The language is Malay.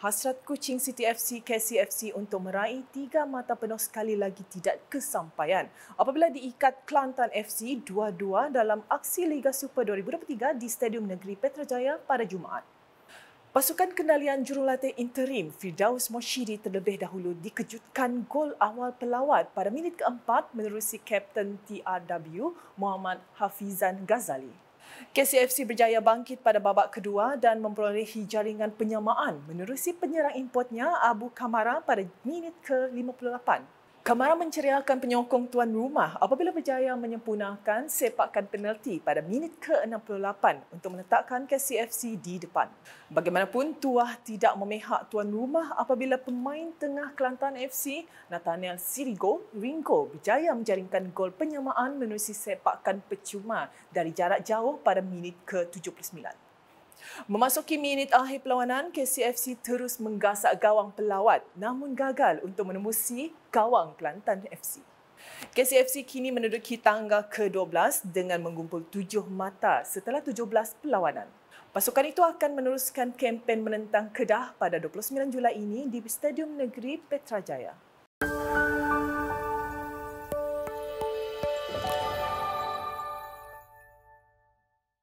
hasrat Kuching City FC KCFC untuk meraih tiga mata penuh sekali lagi tidak kesampaian apabila diikat Kelantan FC 2-2 dalam aksi Liga Super 2023 di Stadium Negeri Petrajaya pada Jumaat. Pasukan kendalian jurulatih interim Firdaus Moshiri terlebih dahulu dikejutkan gol awal pelawat pada minit keempat menerusi Kapten TRW Muhammad Hafizan Ghazali. KCFC berjaya bangkit pada babak kedua dan memperolehi jaringan penyamaan menerusi penyerang importnya Abu Kamara pada minit ke-58. Kamara menceriakan penyokong tuan rumah apabila berjaya menyempurnakan sepakan penalti pada minit ke-68 untuk meletakkan KCFC di depan. Bagaimanapun, Tuah tidak memihak tuan rumah apabila pemain tengah Kelantan FC, Nathaniel Sirigo, Ringo berjaya menjaringkan gol penyamaan menerusi sepakan percuma dari jarak jauh pada minit ke-79. Memasuki minit akhir perlawanan, KCFC terus menggasak gawang pelawat namun gagal untuk menembusi gawang Kelantan FC. KCFC kini menduduki tangga ke-12 dengan mengumpul tujuh mata setelah 17 perlawanan. Pasukan itu akan meneruskan kempen menentang Kedah pada 29 Julai ini di Stadium Negeri Petrajaya.